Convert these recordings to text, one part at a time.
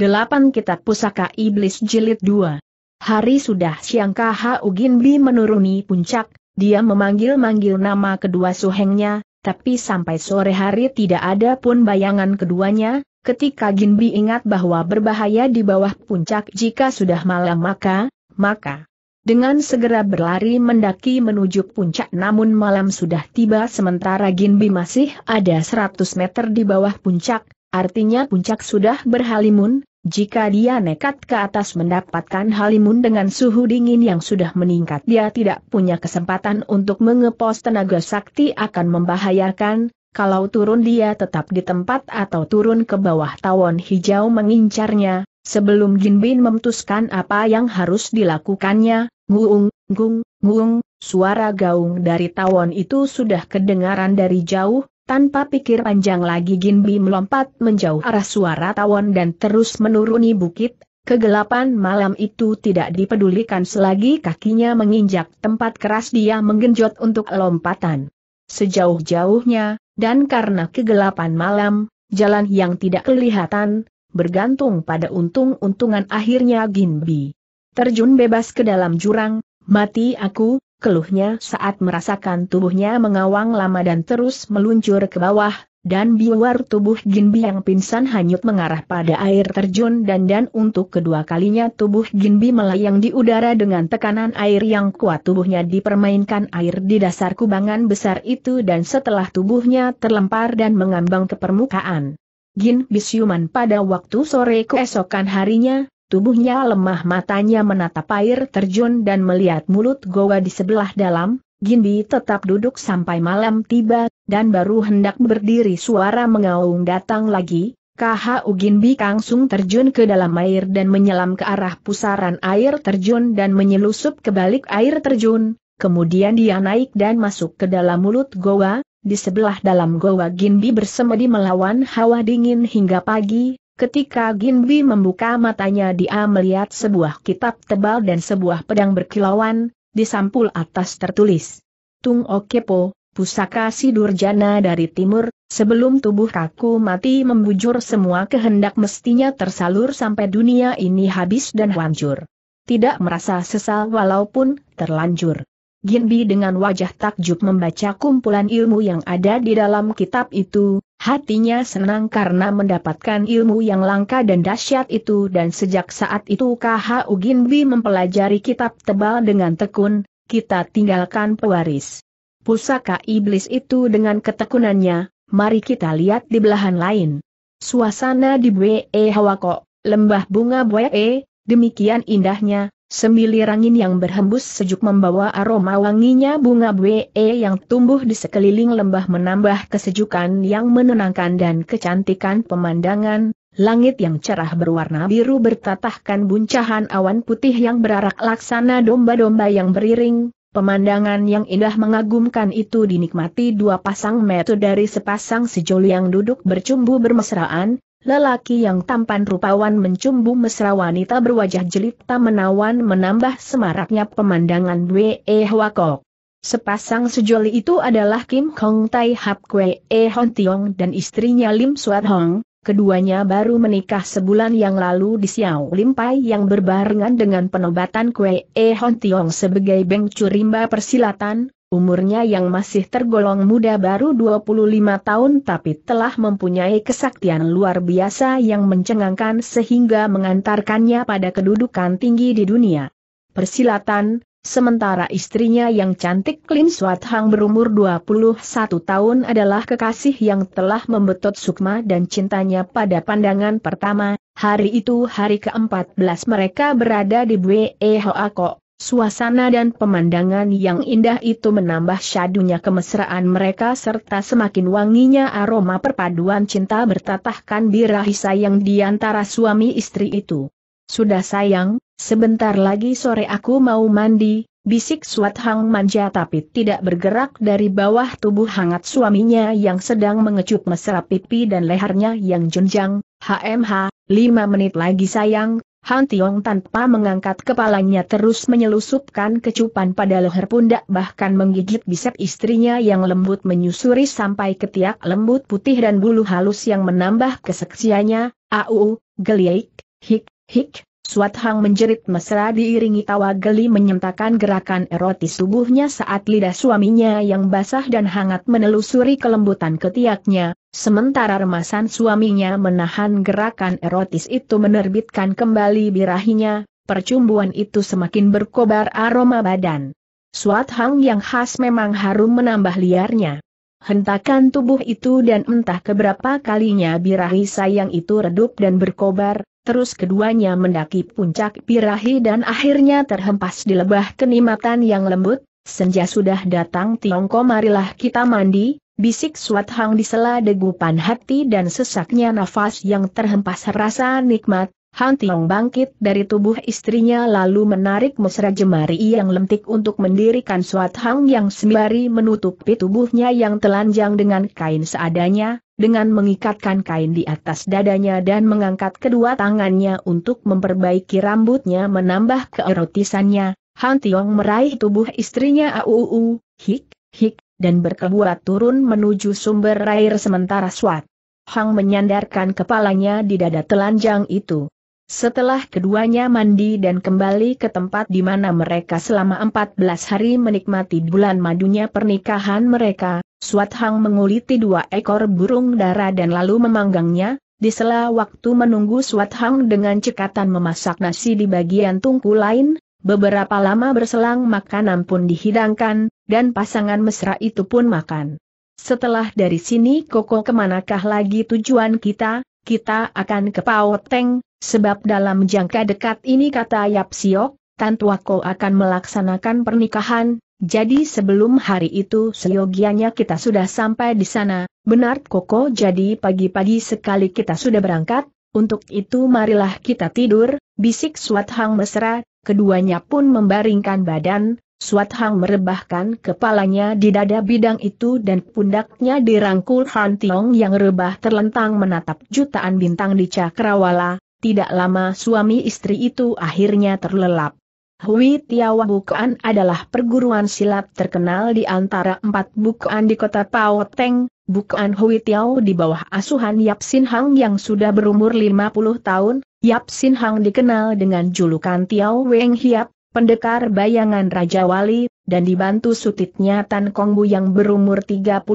8 Kitab Pusaka Iblis Jilid 2 Hari sudah siang KH Ugin Bi menuruni puncak, dia memanggil-manggil nama kedua suhengnya, tapi sampai sore hari tidak ada pun bayangan keduanya, ketika Ginbi ingat bahwa berbahaya di bawah puncak jika sudah malam maka, maka dengan segera berlari mendaki menuju puncak namun malam sudah tiba sementara Ginbi masih ada 100 meter di bawah puncak, artinya puncak sudah berhalimun, jika dia nekat ke atas mendapatkan halimun dengan suhu dingin yang sudah meningkat dia tidak punya kesempatan untuk mengepos tenaga sakti akan membahayakan, kalau turun dia tetap di tempat atau turun ke bawah tawon hijau mengincarnya, sebelum Jinbin memutuskan apa yang harus dilakukannya, nguung, ngung, nguung, suara gaung dari tawon itu sudah kedengaran dari jauh, tanpa pikir panjang lagi Ginbi melompat menjauh arah suara tawon dan terus menuruni bukit, kegelapan malam itu tidak dipedulikan selagi kakinya menginjak tempat keras dia menggenjot untuk lompatan. Sejauh-jauhnya, dan karena kegelapan malam, jalan yang tidak kelihatan, bergantung pada untung-untungan akhirnya Ginbi. Terjun bebas ke dalam jurang, mati aku, keluhnya saat merasakan tubuhnya mengawang lama dan terus meluncur ke bawah, dan biwar tubuh Ginbi yang pingsan hanyut mengarah pada air terjun dan dan untuk kedua kalinya tubuh Ginbi melayang di udara dengan tekanan air yang kuat tubuhnya dipermainkan air di dasar kubangan besar itu dan setelah tubuhnya terlempar dan mengambang ke permukaan. Gin Bisyuman pada waktu sore keesokan harinya, Tubuhnya lemah matanya menatap air terjun dan melihat mulut goa di sebelah dalam, Gindi tetap duduk sampai malam tiba, dan baru hendak berdiri suara mengaung datang lagi, KHU Ginbi langsung terjun ke dalam air dan menyelam ke arah pusaran air terjun dan menyelusup ke balik air terjun, kemudian dia naik dan masuk ke dalam mulut goa, di sebelah dalam goa Gindi bersemedi melawan hawa dingin hingga pagi, Ketika Ginbi membuka matanya dia melihat sebuah kitab tebal dan sebuah pedang berkilauan, di sampul atas tertulis. Tung Okepo, pusaka Sidurjana dari timur, sebelum tubuh kaku mati membujur semua kehendak mestinya tersalur sampai dunia ini habis dan hancur. Tidak merasa sesal walaupun terlanjur. Ginbi dengan wajah takjub membaca kumpulan ilmu yang ada di dalam kitab itu, hatinya senang karena mendapatkan ilmu yang langka dan dahsyat itu dan sejak saat itu KHU Ginbi mempelajari kitab tebal dengan tekun, kita tinggalkan pewaris. Pusaka iblis itu dengan ketekunannya, mari kita lihat di belahan lain. Suasana di Bwe Hawako, lembah bunga Bwe, demikian indahnya, Semilir angin yang berhembus sejuk membawa aroma wanginya bunga bwe yang tumbuh di sekeliling lembah menambah kesejukan yang menenangkan dan kecantikan pemandangan, langit yang cerah berwarna biru bertatahkan buncahan awan putih yang berarak laksana domba-domba yang beriring, pemandangan yang indah mengagumkan itu dinikmati dua pasang metu dari sepasang sejoli yang duduk bercumbu bermesraan, Lelaki yang tampan rupawan mencumbu mesra wanita berwajah jelita menawan menambah semaraknya pemandangan Wee Hwakok. Sepasang sejoli itu adalah Kim Hong Tai Hap Kwee Hon Tiong dan istrinya Lim Suat Hong, keduanya baru menikah sebulan yang lalu di Xiao Lim Pai yang berbarengan dengan penobatan Kwee Hon Tiong sebagai Beng Curimba Persilatan, Umurnya yang masih tergolong muda baru 25 tahun tapi telah mempunyai kesaktian luar biasa yang mencengangkan sehingga mengantarkannya pada kedudukan tinggi di dunia. Persilatan, sementara istrinya yang cantik Lin Swat Hang berumur 21 tahun adalah kekasih yang telah membetot sukma dan cintanya pada pandangan pertama, hari itu hari ke-14 mereka berada di Bue Hoa Kok. Suasana dan pemandangan yang indah itu menambah syadunya kemesraan mereka serta semakin wanginya aroma perpaduan cinta bertatahkan birahi sayang di antara suami istri itu. Sudah sayang, sebentar lagi sore aku mau mandi, bisik Suat Hang manja tapi tidak bergerak dari bawah tubuh hangat suaminya yang sedang mengecup mesra pipi dan lehernya yang jenjang, HMH, lima menit lagi sayang, Han Tiong tanpa mengangkat kepalanya terus menyelusupkan kecupan pada leher pundak bahkan menggigit bisep istrinya yang lembut menyusuri sampai ketiak lembut putih dan bulu halus yang menambah keseksianya. au, geliik, hik, hik, Suat Hang menjerit mesra diiringi tawa geli menyentakan gerakan erotis tubuhnya saat lidah suaminya yang basah dan hangat menelusuri kelembutan ketiaknya, sementara remasan suaminya menahan gerakan erotis itu menerbitkan kembali birahinya, percumbuan itu semakin berkobar aroma badan. Suat Hang yang khas memang harum menambah liarnya. Hentakan tubuh itu dan entah keberapa kalinya birahi sayang itu redup dan berkobar, Terus keduanya mendaki puncak Pirahi dan akhirnya terhempas di lebah kenikmatan yang lembut, senja sudah datang Tiongko marilah kita mandi, bisik Suat Hang di sela degupan hati dan sesaknya nafas yang terhempas rasa nikmat, Han Tiong bangkit dari tubuh istrinya lalu menarik mesra jemari yang lentik untuk mendirikan Suat Hang yang sembari menutupi tubuhnya yang telanjang dengan kain seadanya, dengan mengikatkan kain di atas dadanya dan mengangkat kedua tangannya untuk memperbaiki rambutnya menambah keerotisannya, Han Tiong meraih tubuh istrinya Auu, Hik, Hik, dan berkebuat turun menuju sumber air sementara Swat. Hang menyandarkan kepalanya di dada telanjang itu. Setelah keduanya mandi dan kembali ke tempat di mana mereka selama 14 hari menikmati bulan madunya pernikahan mereka, Suat Hang menguliti dua ekor burung dara dan lalu memanggangnya, di sela waktu menunggu Suat Hang dengan cekatan memasak nasi di bagian tungku lain, beberapa lama berselang makanan pun dihidangkan, dan pasangan mesra itu pun makan. Setelah dari sini Koko kemanakah lagi tujuan kita, kita akan ke Pao Teng, Sebab dalam jangka dekat ini kata Yap Siok, Tan Tuako akan melaksanakan pernikahan, jadi sebelum hari itu seyogianya kita sudah sampai di sana, benar Koko jadi pagi-pagi sekali kita sudah berangkat, untuk itu marilah kita tidur, bisik Suat Hang mesra, keduanya pun membaringkan badan, Suat Hang merebahkan kepalanya di dada bidang itu dan pundaknya dirangkul Han Tiong yang rebah terlentang menatap jutaan bintang di cakrawala, tidak lama suami istri itu akhirnya terlelap. Hui Tiawa Bukuan adalah perguruan silat terkenal di antara empat bukuan di kota Teng, bukuan Hui Tiao di bawah asuhan Yap Sin Hang yang sudah berumur 50 tahun, Yap Sin Hang dikenal dengan julukan Tiao Weng Hiap, pendekar bayangan Raja Wali, dan dibantu sutitnya Tan Kong Bu yang berumur 32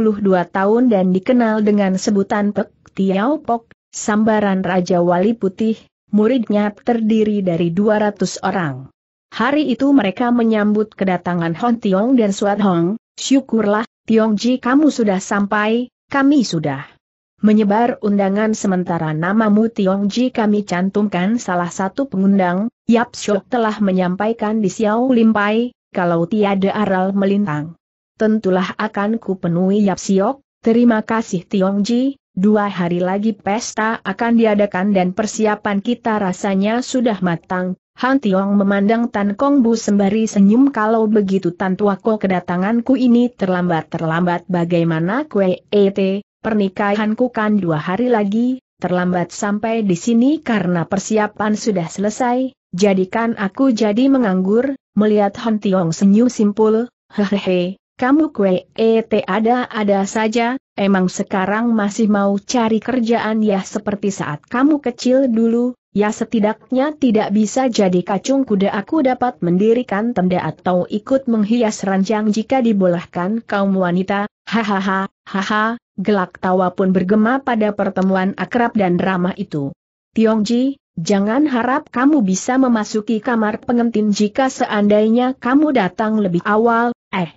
tahun dan dikenal dengan sebutan Pek Tiao Pok, Sambaran Raja Wali Putih, muridnya terdiri dari 200 orang. Hari itu mereka menyambut kedatangan Hon Tiong dan Suat Hong, syukurlah, Tiong Ji kamu sudah sampai, kami sudah. Menyebar undangan sementara namamu Tiong Ji kami cantumkan salah satu pengundang, Yap Shok telah menyampaikan di Xiao Limpai, kalau tiada aral melintang. Tentulah akan kupenuhi Yap Siok, terima kasih Tiong Ji, Dua hari lagi pesta akan diadakan dan persiapan kita rasanya sudah matang. Han Tiong memandang Tan Kong Bu sembari senyum kalau begitu Tan Tuako kedatanganku ini terlambat-terlambat bagaimana kue et, pernikahanku kan dua hari lagi, terlambat sampai di sini karena persiapan sudah selesai, jadikan aku jadi menganggur, melihat Han Tiong senyum simpul, hehehe, kamu kue et eh, ada-ada saja, emang sekarang masih mau cari kerjaan ya seperti saat kamu kecil dulu, ya setidaknya tidak bisa jadi kacung kuda aku dapat mendirikan tenda atau ikut menghias ranjang jika dibolehkan kaum wanita, hahaha, haha, gelak tawa pun bergema pada pertemuan akrab dan ramah itu. Tiongji, Jangan harap kamu bisa memasuki kamar pengantin jika seandainya kamu datang lebih awal, eh,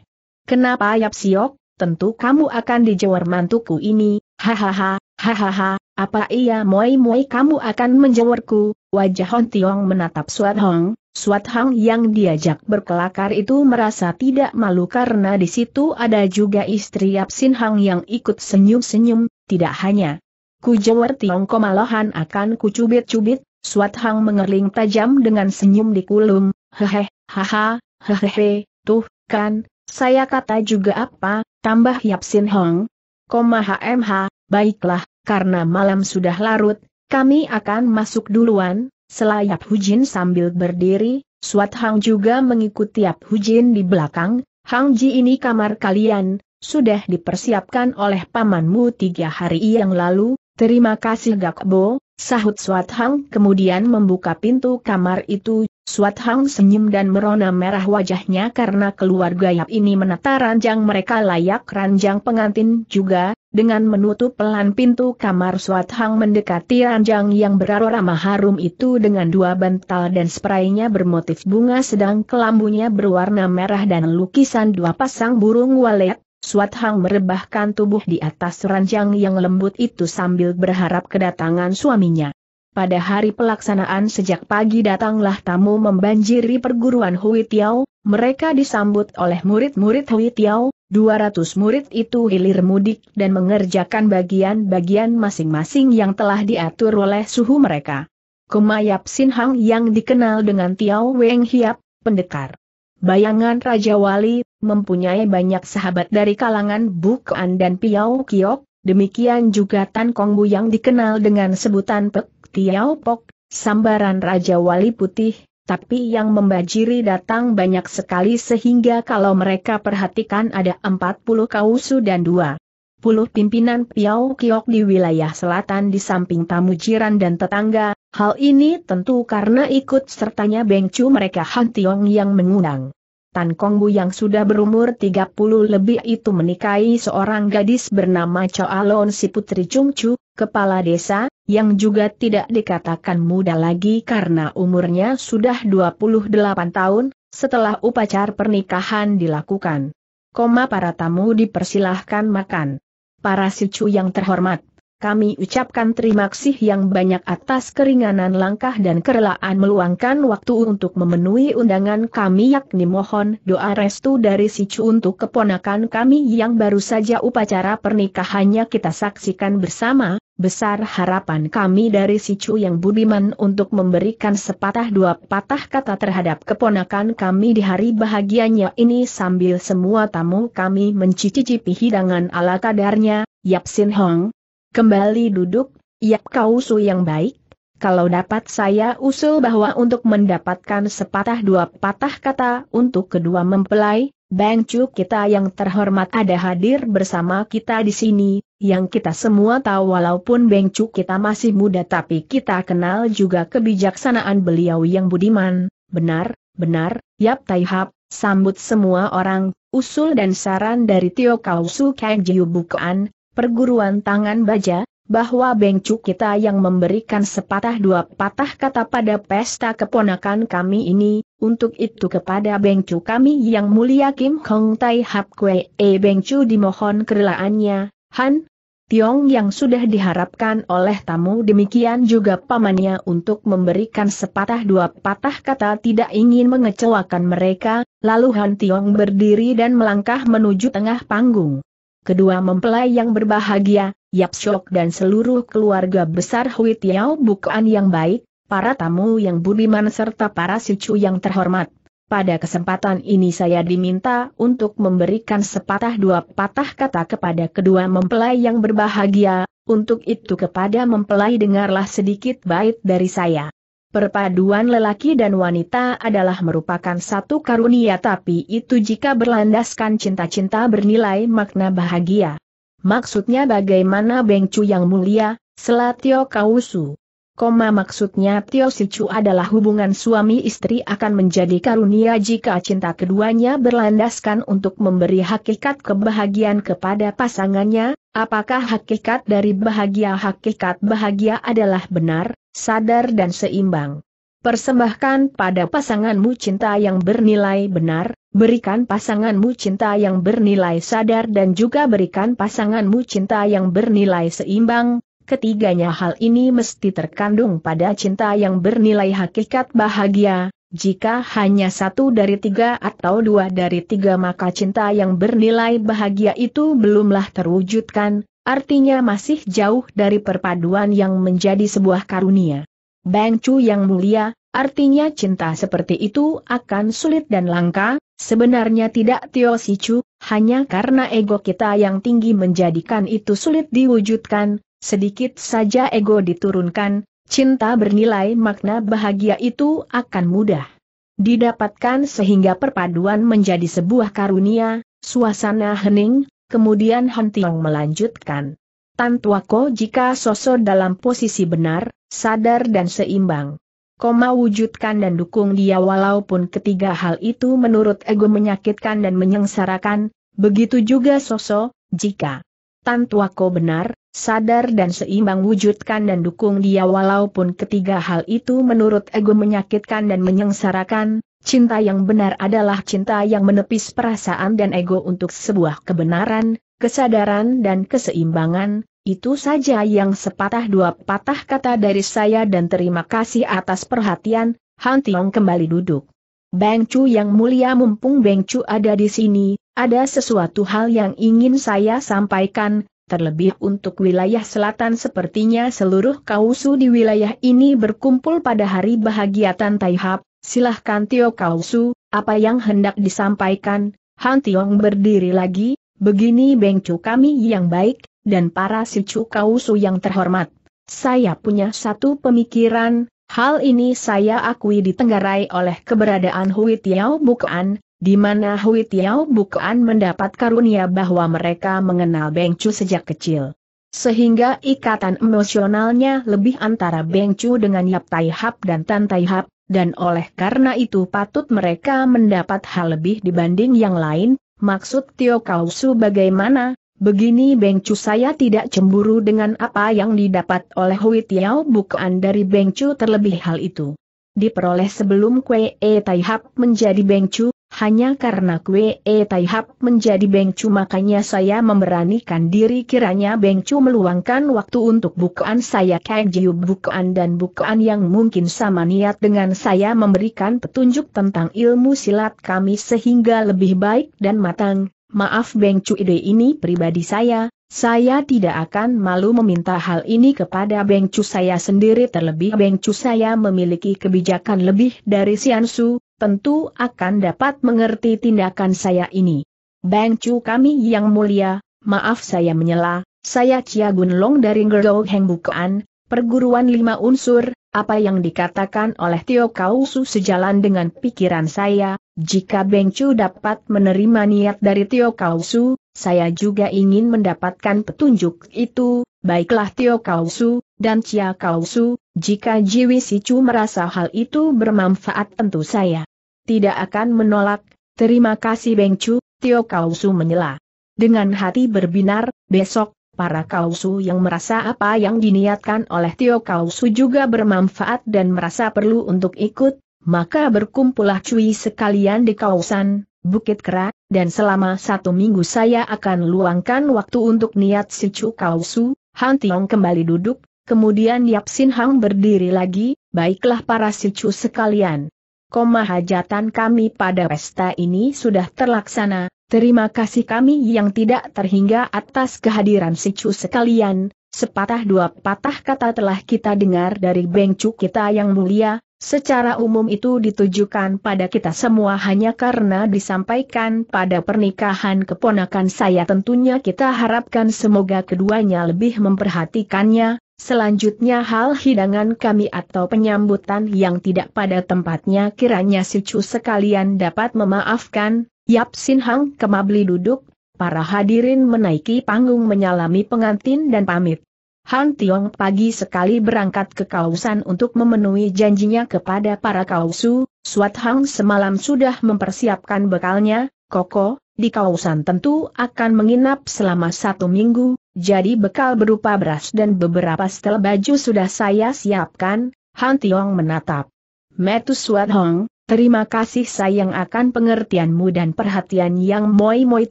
Kenapa Yap Siok? Tentu kamu akan dijewer mantuku ini, hahaha, hahaha, apa iya moi-moi kamu akan menjawarku, wajah Hon Tiong menatap Suat Hong, Suat Hong yang diajak berkelakar itu merasa tidak malu karena di situ ada juga istri Yap Sin Hang yang ikut senyum-senyum, tidak hanya. ku jewer Tiong komalohan akan ku cubit cubit. Suat Hang mengerling tajam dengan senyum di kulum, hehe, haha, hehehe, tuh, kan, saya kata juga apa, tambah Yap Sin Hong. Koma HMH, baiklah, karena malam sudah larut, kami akan masuk duluan, selayap Hujin sambil berdiri, Suat Hang juga mengikuti Yap Hujin di belakang, Hang Ji ini kamar kalian, sudah dipersiapkan oleh pamanmu tiga hari yang lalu, Terima kasih Gakbo, sahut Swat Hang kemudian membuka pintu kamar itu, Swat Hang senyum dan merona merah wajahnya karena keluarga Yap ini menata ranjang mereka layak ranjang pengantin juga, dengan menutup pelan pintu kamar Swat Hang mendekati ranjang yang beraroma harum itu dengan dua bantal dan spraynya bermotif bunga sedang kelambunya berwarna merah dan lukisan dua pasang burung walet, Suat Hang merebahkan tubuh di atas ranjang yang lembut itu sambil berharap kedatangan suaminya. Pada hari pelaksanaan sejak pagi datanglah tamu membanjiri perguruan Hui Tiao, mereka disambut oleh murid-murid Hui Tiao, 200 murid itu hilir mudik dan mengerjakan bagian-bagian masing-masing yang telah diatur oleh suhu mereka. Kumayap Sin Hang yang dikenal dengan Tiao Weng Hiap, pendekar. Bayangan Raja Wali, mempunyai banyak sahabat dari kalangan Bukuan dan Piao Kiok, demikian juga Tan Kong Bu yang dikenal dengan sebutan Pek Tiao Pok, sambaran Raja Wali Putih, tapi yang membajiri datang banyak sekali sehingga kalau mereka perhatikan ada 40 kausu dan dua puluh pimpinan Piau Kiok di wilayah selatan di samping tamu jiran dan tetangga, hal ini tentu karena ikut sertanya Bengcu mereka Han Tiong yang mengundang. Tan Kongbu yang sudah berumur 30 lebih itu menikahi seorang gadis bernama Choa Lon si Putri Chungchu, kepala desa, yang juga tidak dikatakan muda lagi karena umurnya sudah 28 tahun, setelah upacara pernikahan dilakukan. Koma para tamu dipersilahkan makan para sicu yang terhormat, kami ucapkan terima kasih yang banyak atas keringanan langkah dan kerelaan meluangkan waktu untuk memenuhi undangan kami yakni mohon doa restu dari sicu untuk keponakan kami yang baru saja upacara pernikahannya kita saksikan bersama, besar harapan kami dari si Chu yang budiman untuk memberikan sepatah dua patah kata terhadap keponakan kami di hari bahagianya ini sambil semua tamu kami mencicipi hidangan ala kadarnya, Yap Sin Hong. Kembali duduk, Yap Kau Su yang baik, kalau dapat saya usul bahwa untuk mendapatkan sepatah dua patah kata untuk kedua mempelai, Bang Chu kita yang terhormat ada hadir bersama kita di sini, yang kita semua tahu walaupun Beng kita masih muda tapi kita kenal juga kebijaksanaan beliau yang budiman, benar, benar, Yap Tai Hap, sambut semua orang, usul dan saran dari Tio Kau Su Kang Jiu Bukaan, perguruan tangan baja, bahwa Beng kita yang memberikan sepatah dua patah kata pada pesta keponakan kami ini, untuk itu kepada Beng kami yang mulia Kim Kong Tai Hap Kwe E eh Beng dimohon kerelaannya, Han, Tiong yang sudah diharapkan oleh tamu demikian juga pamannya untuk memberikan sepatah dua patah kata tidak ingin mengecewakan mereka, lalu Han Tiong berdiri dan melangkah menuju tengah panggung. Kedua mempelai yang berbahagia, Yap Shok dan seluruh keluarga besar Hui Tiao bukan yang baik, para tamu yang budiman serta para sicu yang terhormat. Pada kesempatan ini saya diminta untuk memberikan sepatah dua patah kata kepada kedua mempelai yang berbahagia, untuk itu kepada mempelai dengarlah sedikit bait dari saya. Perpaduan lelaki dan wanita adalah merupakan satu karunia tapi itu jika berlandaskan cinta-cinta bernilai makna bahagia. Maksudnya bagaimana Bengcu yang mulia, Selatio Kausu. Koma maksudnya Tio Sicu adalah hubungan suami istri akan menjadi karunia jika cinta keduanya berlandaskan untuk memberi hakikat kebahagiaan kepada pasangannya, apakah hakikat dari bahagia hakikat bahagia adalah benar, sadar dan seimbang. Persembahkan pada pasanganmu cinta yang bernilai benar, berikan pasanganmu cinta yang bernilai sadar dan juga berikan pasanganmu cinta yang bernilai seimbang, Ketiganya hal ini mesti terkandung pada cinta yang bernilai hakikat bahagia, jika hanya satu dari tiga atau dua dari tiga maka cinta yang bernilai bahagia itu belumlah terwujudkan, artinya masih jauh dari perpaduan yang menjadi sebuah karunia. Bang Chu yang mulia, artinya cinta seperti itu akan sulit dan langka, sebenarnya tidak Tio Sichu, hanya karena ego kita yang tinggi menjadikan itu sulit diwujudkan, Sedikit saja ego diturunkan, cinta bernilai makna bahagia itu akan mudah didapatkan sehingga perpaduan menjadi sebuah karunia, suasana hening, kemudian Hentiong melanjutkan. Tan ko jika sosok dalam posisi benar, sadar dan seimbang. Koma wujudkan dan dukung dia walaupun ketiga hal itu menurut ego menyakitkan dan menyengsarakan, begitu juga sosok, jika Tan ko benar, sadar dan seimbang wujudkan dan dukung dia walaupun ketiga hal itu menurut ego menyakitkan dan menyengsarakan, cinta yang benar adalah cinta yang menepis perasaan dan ego untuk sebuah kebenaran, kesadaran dan keseimbangan, itu saja yang sepatah dua patah kata dari saya dan terima kasih atas perhatian, Han Tiong kembali duduk. Bang Chu yang mulia mumpung Bang Chu ada di sini, ada sesuatu hal yang ingin saya sampaikan, terlebih untuk wilayah selatan sepertinya seluruh kausu di wilayah ini berkumpul pada hari bahagia Tan Tai silahkan Tio Kausu, apa yang hendak disampaikan, Han Tiong berdiri lagi, begini bengcu kami yang baik, dan para sicu kausu yang terhormat. Saya punya satu pemikiran, hal ini saya akui ditenggarai oleh keberadaan Hui Tiao Bukan, di mana Hui Tiao bukan mendapat karunia bahwa mereka mengenal Beng Chu sejak kecil. Sehingga ikatan emosionalnya lebih antara Beng Chu dengan Yap Tai Hap dan Tan Tai Hap, dan oleh karena itu patut mereka mendapat hal lebih dibanding yang lain, maksud Tio Kausu bagaimana, Begini Beng Chu saya tidak cemburu dengan apa yang didapat oleh Hui Tiao bukan dari Beng Chu terlebih hal itu. Diperoleh sebelum Kue E Tai Hap menjadi Beng Chu, hanya karena Kwe E Taihap menjadi Bengcu makanya saya memberanikan diri kiranya Bengcu meluangkan waktu untuk bukaan saya Kang Jiu bukaan dan bukaan yang mungkin sama niat dengan saya memberikan petunjuk tentang ilmu silat kami sehingga lebih baik dan matang. Maaf Bengcu ide ini pribadi saya, saya tidak akan malu meminta hal ini kepada Bengcu saya sendiri terlebih Bengcu saya memiliki kebijakan lebih dari Siansu, tentu akan dapat mengerti tindakan saya ini. Bang Chu kami yang mulia, maaf saya menyela, saya Chia Gun Long dari Ngerdou Heng Bukuan, perguruan lima unsur, apa yang dikatakan oleh Tio Kausu sejalan dengan pikiran saya, jika Bang Chu dapat menerima niat dari Tio Kausu, saya juga ingin mendapatkan petunjuk itu, baiklah Tio Kausu, dan Chia Kausu, jika Jiwi Sicu merasa hal itu bermanfaat tentu saya tidak akan menolak, terima kasih Beng Tio Kausu menyela. Dengan hati berbinar, besok, para Kausu yang merasa apa yang diniatkan oleh Tio Kausu juga bermanfaat dan merasa perlu untuk ikut, maka berkumpulah cuy sekalian di Kausan, Bukit Kera, dan selama satu minggu saya akan luangkan waktu untuk niat si Cu Kausu, Han Tiong kembali duduk, Kemudian Yap Sin Hang berdiri lagi, baiklah para sicu sekalian. Koma hajatan kami pada pesta ini sudah terlaksana, terima kasih kami yang tidak terhingga atas kehadiran sicu sekalian, sepatah dua patah kata telah kita dengar dari bengcu kita yang mulia, secara umum itu ditujukan pada kita semua hanya karena disampaikan pada pernikahan keponakan saya tentunya kita harapkan semoga keduanya lebih memperhatikannya, Selanjutnya hal hidangan kami atau penyambutan yang tidak pada tempatnya kiranya si Chu sekalian dapat memaafkan, Yap Sin Hang kemabli duduk, para hadirin menaiki panggung menyalami pengantin dan pamit. Han Tiong pagi sekali berangkat ke Kausan untuk memenuhi janjinya kepada para kausu, Suat Hang semalam sudah mempersiapkan bekalnya, Koko, di kawasan tentu akan menginap selama satu minggu, jadi bekal berupa beras dan beberapa setel baju sudah saya siapkan, Han Tiong menatap. Metu Suat Hong, terima kasih sayang akan pengertianmu dan perhatian yang moi-moi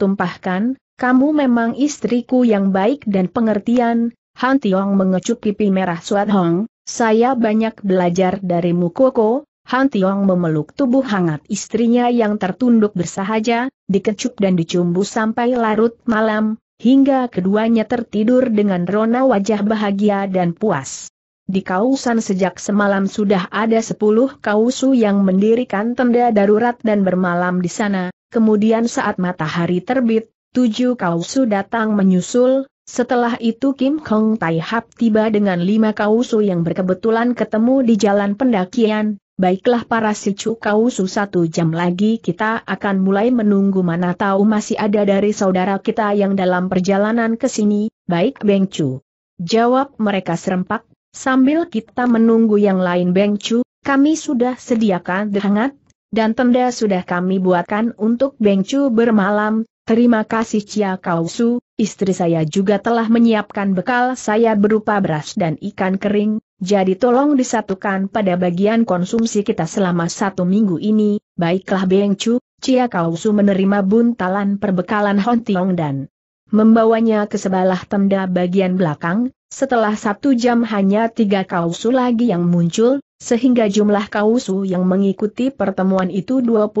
tumpahkan, kamu memang istriku yang baik dan pengertian, Han Tiong mengecup pipi merah Suat Hong, saya banyak belajar darimu Koko, Han Tiong memeluk tubuh hangat istrinya yang tertunduk bersahaja, dikecup dan dicumbu sampai larut malam, hingga keduanya tertidur dengan rona wajah bahagia dan puas. Di kausan sejak semalam sudah ada sepuluh kausu yang mendirikan tenda darurat dan bermalam di sana, kemudian saat matahari terbit, tujuh kausu datang menyusul, setelah itu Kim Kong Tai Hap tiba dengan lima kausu yang berkebetulan ketemu di jalan pendakian, Baiklah para sicu kau su satu jam lagi kita akan mulai menunggu mana tahu masih ada dari saudara kita yang dalam perjalanan ke sini, baik bengcu. Jawab mereka serempak, sambil kita menunggu yang lain bengcu, kami sudah sediakan dehangat, dan tenda sudah kami buatkan untuk bengcu bermalam, terima kasih Cia kausu, istri saya juga telah menyiapkan bekal saya berupa beras dan ikan kering, jadi tolong disatukan pada bagian konsumsi kita selama satu minggu ini, baiklah Beng Chu, Cia Kausu menerima buntalan perbekalan Hon Tiong dan membawanya ke sebelah tenda bagian belakang, setelah satu jam hanya tiga kausu lagi yang muncul, sehingga jumlah kausu yang mengikuti pertemuan itu 25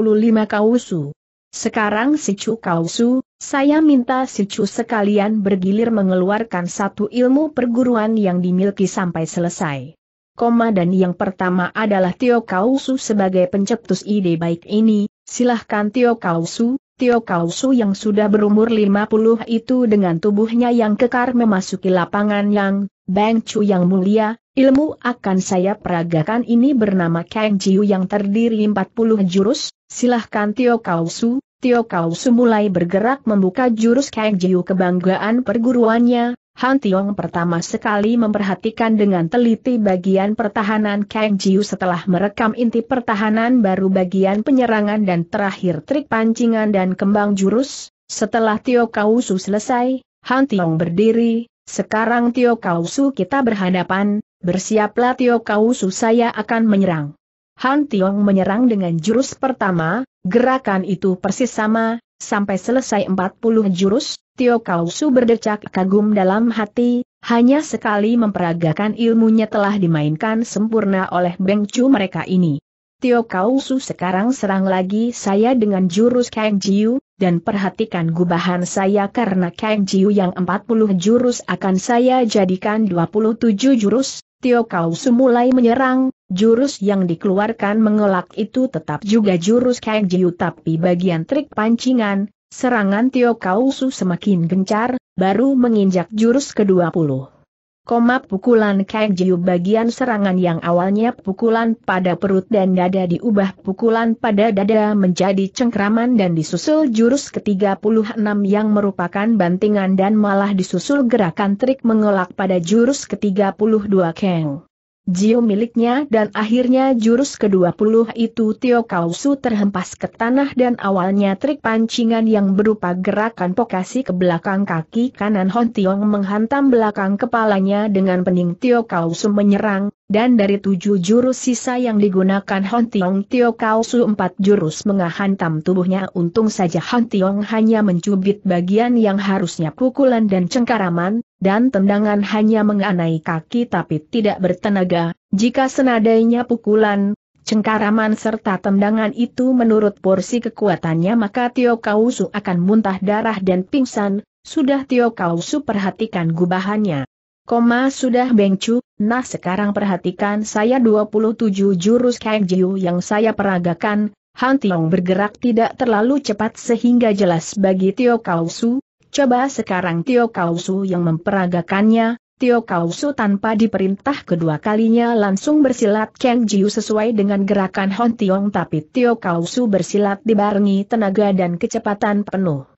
kausu. Sekarang si Chu Kausu, saya minta si Chu sekalian bergilir mengeluarkan satu ilmu perguruan yang dimiliki sampai selesai. Koma dan yang pertama adalah Tio Kausu sebagai pencetus ide baik ini, silahkan Tio Kausu, Tio Kausu yang sudah berumur 50 itu dengan tubuhnya yang kekar memasuki lapangan yang, Bang Chu yang mulia, ilmu akan saya peragakan ini bernama Kang Jiu yang terdiri 40 jurus, silahkan Tio Kausu, Tio Kausu mulai bergerak membuka jurus Kang Jiu kebanggaan perguruannya, Han Tiong pertama sekali memperhatikan dengan teliti bagian pertahanan Kang Jiu setelah merekam inti pertahanan baru bagian penyerangan dan terakhir trik pancingan dan kembang jurus. Setelah Tio Kausu selesai, Han Tiong berdiri, sekarang Tio Kausu kita berhadapan, bersiaplah Tio Kausu saya akan menyerang. Han Tiong menyerang dengan jurus pertama, gerakan itu persis sama, sampai selesai 40 jurus, Tio Kausu berdecak kagum dalam hati, hanya sekali memperagakan ilmunya telah dimainkan sempurna oleh Bengcu mereka ini. Tio Kausu sekarang serang lagi saya dengan jurus Kang Jiu, dan perhatikan gubahan saya karena Kang Jiu yang 40 jurus akan saya jadikan 27 jurus. Tio Kausu mulai menyerang, jurus yang dikeluarkan mengelak itu tetap juga jurus Kang Jiu tapi bagian trik pancingan, Serangan Tio Kausu semakin gencar, baru menginjak jurus ke-20. Koma pukulan Jiu bagian serangan yang awalnya pukulan pada perut dan dada diubah pukulan pada dada menjadi cengkraman dan disusul jurus ke-36 yang merupakan bantingan dan malah disusul gerakan trik mengelak pada jurus ke-32 Kang. Jiu miliknya dan akhirnya jurus ke-20 itu Tio Kausu terhempas ke tanah dan awalnya trik pancingan yang berupa gerakan pokasi ke belakang kaki kanan Hon Tiong menghantam belakang kepalanya dengan pening Tio Kausu menyerang, dan dari tujuh jurus sisa yang digunakan Han Tiong Tio Kausu empat jurus menghantam tubuhnya untung saja Han Tiong hanya mencubit bagian yang harusnya pukulan dan cengkaraman, dan tendangan hanya mengenai kaki tapi tidak bertenaga, jika senadainya pukulan, cengkaraman serta tendangan itu menurut porsi kekuatannya maka Tio Kausu akan muntah darah dan pingsan, sudah Tio Kausu perhatikan gubahannya. Koma sudah bengcu, nah sekarang perhatikan saya 27 jurus kajiu yang saya peragakan, Han Tiong bergerak tidak terlalu cepat sehingga jelas bagi Tio Kausu, coba sekarang Tio Kausu yang memperagakannya, Tio Kausu tanpa diperintah kedua kalinya langsung bersilat Cheng Jiu sesuai dengan gerakan Hon Tiong tapi Tio Kausu bersilat dibarengi tenaga dan kecepatan penuh.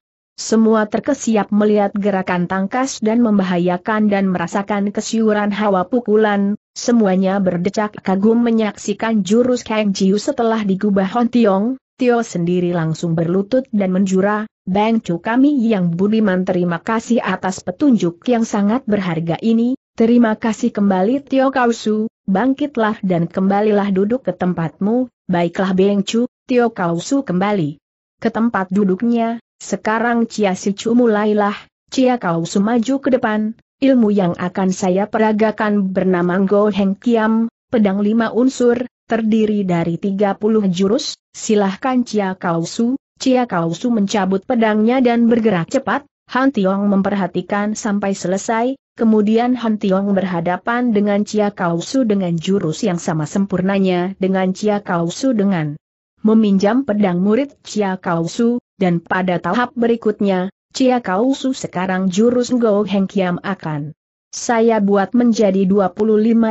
Semua terkesiap melihat gerakan tangkas dan membahayakan dan merasakan kesyuran hawa pukulan, semuanya berdecak kagum menyaksikan jurus Kang Jiu setelah digubah Hon Tiong, Tio sendiri langsung berlutut dan menjura, Bang Chu kami yang budiman terima kasih atas petunjuk yang sangat berharga ini, terima kasih kembali Tio Kausu, bangkitlah dan kembalilah duduk ke tempatmu, baiklah Beng Chu, Tio Kausu kembali ke tempat duduknya, sekarang Cia Sicu mulailah, Cia kau sumaju ke depan, ilmu yang akan saya peragakan bernama Go Heng Kiam, pedang lima unsur, terdiri dari tiga puluh jurus, silahkan Cia Kausu, Cia Kausu mencabut pedangnya dan bergerak cepat, Han Tiong memperhatikan sampai selesai, kemudian Han Tiong berhadapan dengan Cia Kausu dengan jurus yang sama sempurnanya dengan Cia Kausu dengan meminjam pedang murid Cia Kausu, dan pada tahap berikutnya, Cia Kausu sekarang jurus Go Heng Kiam akan. Saya buat menjadi 25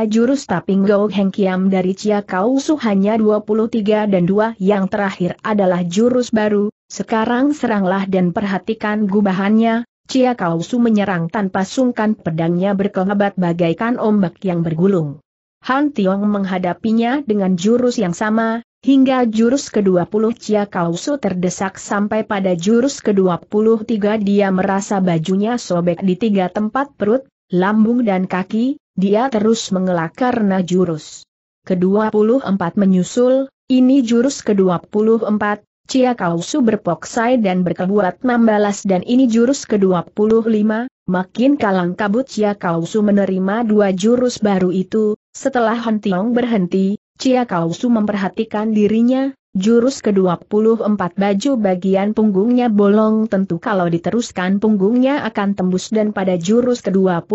jurus tapi Go Heng Kiam dari Cia Kausu hanya 23 dan dua yang terakhir adalah jurus baru, sekarang seranglah dan perhatikan gubahannya, Cia Kausu menyerang tanpa sungkan pedangnya berkelebat bagaikan ombak yang bergulung. Han Tiong menghadapinya dengan jurus yang sama, Hingga jurus ke-20 Cia Kausu terdesak sampai pada jurus ke-23 dia merasa bajunya sobek di tiga tempat perut, lambung dan kaki, dia terus mengelak karena jurus. Ke-24 menyusul, ini jurus ke-24, Cia Kausu berpoksai dan berkebuat membalas dan ini jurus ke-25, makin kalang kabut Cia Kausu menerima dua jurus baru itu, setelah Hentiong berhenti, Cia Kausu memperhatikan dirinya, jurus ke-24 baju bagian punggungnya bolong tentu kalau diteruskan punggungnya akan tembus dan pada jurus ke-25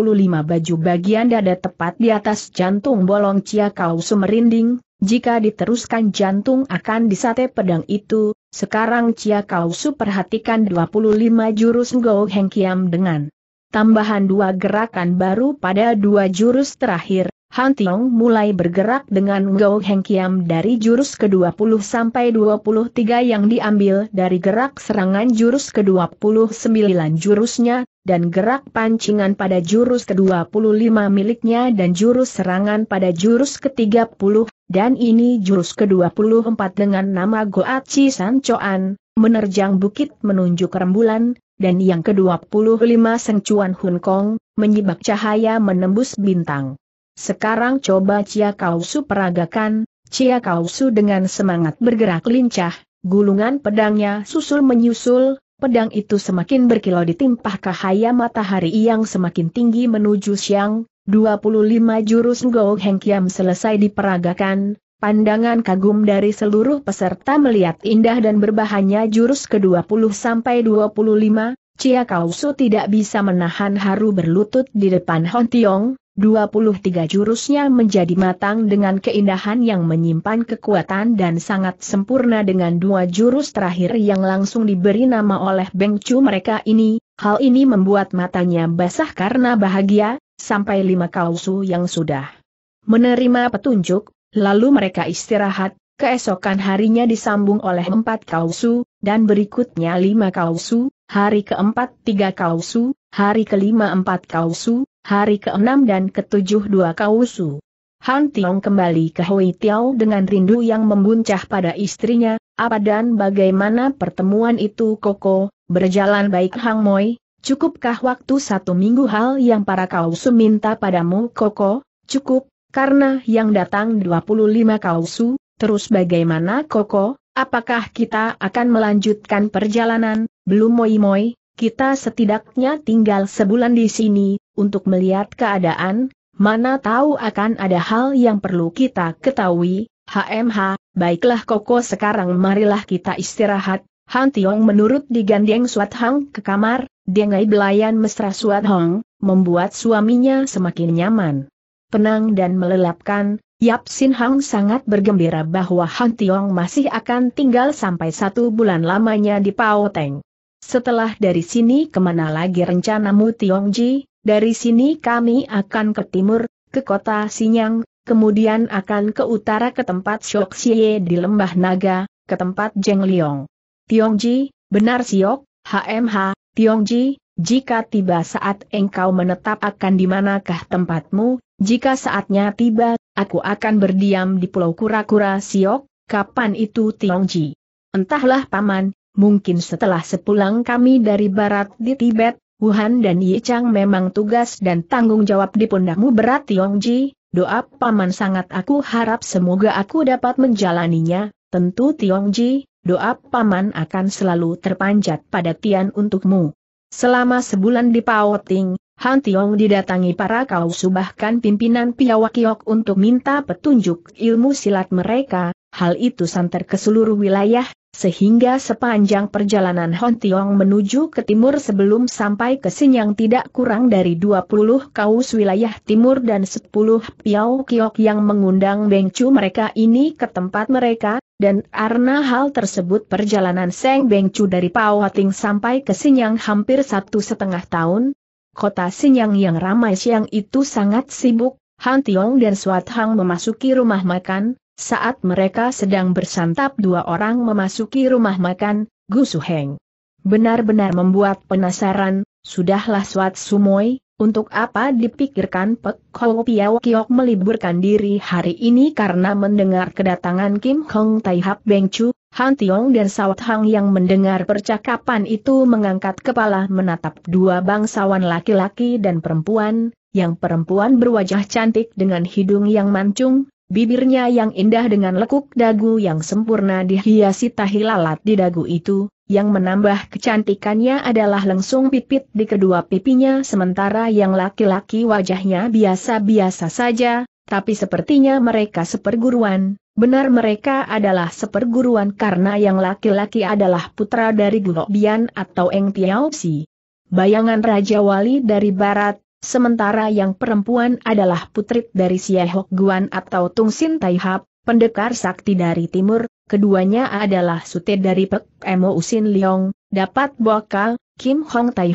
baju bagian dada tepat di atas jantung bolong Cia Kausu merinding, jika diteruskan jantung akan disate pedang itu, sekarang Cia Kausu perhatikan 25 jurus Go Hengkiam dengan tambahan dua gerakan baru pada dua jurus terakhir, Han Tiong mulai bergerak dengan Ngou Heng Kiam dari jurus ke-20 sampai 23 yang diambil dari gerak serangan jurus ke-29 jurusnya, dan gerak pancingan pada jurus ke-25 miliknya dan jurus serangan pada jurus ke-30, dan ini jurus ke-24 dengan nama Goachi San Choan, menerjang bukit menuju kerembulan dan yang ke-25 Seng Chuan Hun Kong, menyibak cahaya menembus bintang. Sekarang coba Cia Kausu peragakan, Cia Kausu dengan semangat bergerak lincah, gulungan pedangnya susul menyusul, pedang itu semakin berkilau ditimpah cahaya matahari yang semakin tinggi menuju siang, 25 jurus Ngou Heng Kiam selesai diperagakan, Pandangan kagum dari seluruh peserta melihat indah dan berbahannya jurus ke-20 sampai 25, Cia Kausu tidak bisa menahan haru berlutut di depan Hon Tiong, 23 jurusnya menjadi matang dengan keindahan yang menyimpan kekuatan dan sangat sempurna dengan dua jurus terakhir yang langsung diberi nama oleh Beng Chu mereka ini, hal ini membuat matanya basah karena bahagia, sampai lima kausu yang sudah menerima petunjuk, lalu mereka istirahat, keesokan harinya disambung oleh empat kausu, dan berikutnya lima kausu, hari keempat tiga kausu, hari kelima empat kausu, hari ke-6 dan ke-7 dua kausu. Han Tiong kembali ke Hui Tiao dengan rindu yang membuncah pada istrinya, apa dan bagaimana pertemuan itu koko, berjalan baik Hang Moi, cukupkah waktu satu minggu hal yang para kausu minta padamu koko, cukup, karena yang datang 25 kausu, terus bagaimana koko, apakah kita akan melanjutkan perjalanan, belum Moi Moi, kita setidaknya tinggal sebulan di sini, untuk melihat keadaan, mana tahu akan ada hal yang perlu kita ketahui, HMH, baiklah Koko sekarang marilah kita istirahat, Han Tiong menurut digandeng Suat Hang ke kamar, dengai belayan mesra Suat Hang, membuat suaminya semakin nyaman. Penang dan melelapkan, Yap Sin Hang sangat bergembira bahwa Han Tiong masih akan tinggal sampai satu bulan lamanya di Pao Teng. Setelah dari sini kemana lagi rencanamu Tiong Ji? Dari sini kami akan ke timur, ke kota Sinyang, kemudian akan ke utara ke tempat Siye di Lembah Naga, ke tempat Jeng Tiong Ji, benar Siok, HMH, Tiong Ji, jika tiba saat engkau menetap akan di manakah tempatmu, jika saatnya tiba, aku akan berdiam di Pulau Kura-Kura Siok, kapan itu Tiong Ji? Entahlah paman, mungkin setelah sepulang kami dari barat di Tibet, Wuhan dan Yichang memang tugas dan tanggung jawab di pundakmu berat Tiong Ji, doa paman sangat aku harap semoga aku dapat menjalaninya, tentu Tiong Ji, doa paman akan selalu terpanjat pada Tian untukmu. Selama sebulan di Paoting, Han Tiong didatangi para kau subahkan pimpinan Piawak Kiok untuk minta petunjuk ilmu silat mereka, Hal itu santer ke seluruh wilayah, sehingga sepanjang perjalanan Hon Tiong menuju ke timur sebelum sampai ke Sinyang tidak kurang dari 20 kaus wilayah timur dan 10 piau kiok yang mengundang Beng Chu mereka ini ke tempat mereka, dan karena hal tersebut perjalanan Seng Chu dari Hating sampai ke Sinyang hampir satu setengah tahun, kota Sinyang yang ramai siang itu sangat sibuk, Han Tiong dan Suat Hang memasuki rumah makan, saat mereka sedang bersantap dua orang memasuki rumah makan, Gusu Heng. Benar-benar membuat penasaran, sudahlah Suat Sumoy, untuk apa dipikirkan Pek Kou Piao Kiok meliburkan diri hari ini karena mendengar kedatangan Kim Hong Tai Hap Beng Chu, Han Tiong dan Sawat Hang yang mendengar percakapan itu mengangkat kepala menatap dua bangsawan laki-laki dan perempuan, yang perempuan berwajah cantik dengan hidung yang mancung, Bibirnya yang indah dengan lekuk dagu yang sempurna dihiasi tahi lalat di dagu itu, yang menambah kecantikannya adalah langsung pipit di kedua pipinya sementara yang laki-laki wajahnya biasa-biasa saja, tapi sepertinya mereka seperguruan, benar mereka adalah seperguruan karena yang laki-laki adalah putra dari Gulobian atau Eng Bayangan Raja Wali dari Barat, sementara yang perempuan adalah putri dari Siehok Guan atau Tung Sin Tai pendekar sakti dari timur, keduanya adalah sute dari Pek Emo Usin Leong, dapat bokal, Kim Hong Tai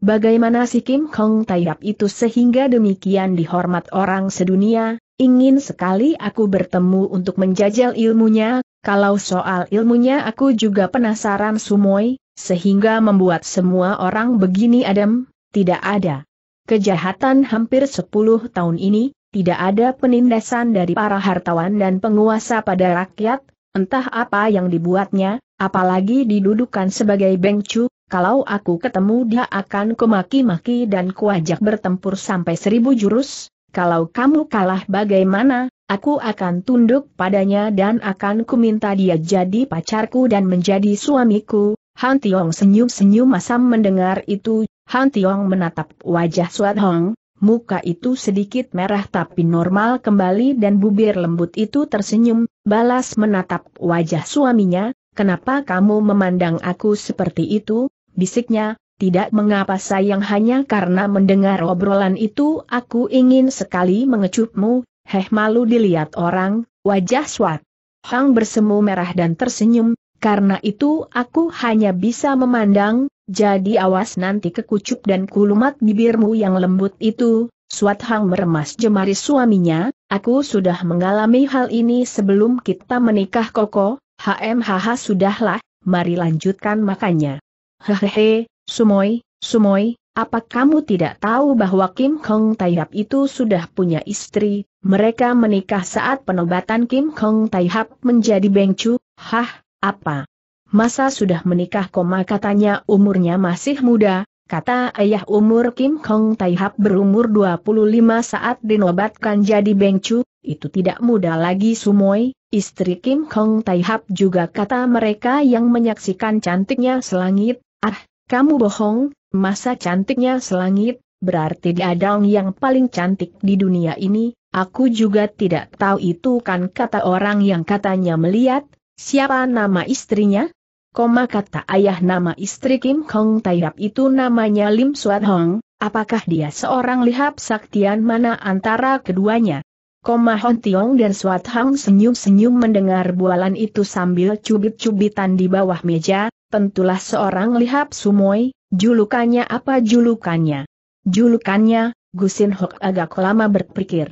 Bagaimana si Kim Hong Tai itu sehingga demikian dihormat orang sedunia, ingin sekali aku bertemu untuk menjajal ilmunya, kalau soal ilmunya aku juga penasaran sumoi, sehingga membuat semua orang begini adem, tidak ada. Kejahatan hampir 10 tahun ini, tidak ada penindasan dari para hartawan dan penguasa pada rakyat, entah apa yang dibuatnya, apalagi didudukan sebagai bengcu, kalau aku ketemu dia akan kumaki-maki dan kuajak bertempur sampai seribu jurus, kalau kamu kalah bagaimana, aku akan tunduk padanya dan akan kuminta dia jadi pacarku dan menjadi suamiku. Han Tiong senyum-senyum masam mendengar itu, Han Tiong menatap wajah Suat Hong, muka itu sedikit merah tapi normal kembali dan bubir lembut itu tersenyum, balas menatap wajah suaminya, kenapa kamu memandang aku seperti itu, bisiknya, tidak mengapa sayang hanya karena mendengar obrolan itu aku ingin sekali mengecupmu, heh malu dilihat orang, wajah Suat. Hong bersemu merah dan tersenyum, karena itu aku hanya bisa memandang, jadi awas nanti kekucup dan kulumat bibirmu yang lembut itu, Suat Hang meremas jemari suaminya, aku sudah mengalami hal ini sebelum kita menikah koko, HMHH sudahlah, mari lanjutkan makannya. Hehehe, Sumoy, Sumoy, apa kamu tidak tahu bahwa Kim Kong Taihap itu sudah punya istri, mereka menikah saat penobatan Kim Kong Taihap menjadi bengcu, hah, apa? masa sudah menikah koma katanya umurnya masih muda, kata ayah umur Kim Kong Taihap berumur 25 saat dinobatkan jadi bengcu, itu tidak muda lagi Sumoi, istri Kim Kong Taihap juga kata mereka yang menyaksikan cantiknya selangit, ah, kamu bohong, masa cantiknya selangit, berarti dia dong yang paling cantik di dunia ini, Aku juga tidak tahu itu kan kata orang yang katanya melihat, siapa nama istrinya? Koma kata ayah nama istri Kim Kong Taiyap itu namanya Lim Suat Hong, apakah dia seorang lihap saktian mana antara keduanya? Koma Hon Tiong dan Suat Hong senyum-senyum mendengar bualan itu sambil cubit-cubitan di bawah meja, tentulah seorang lihap sumoy, julukannya apa julukannya? Julukannya, Gusin Hok agak lama berpikir.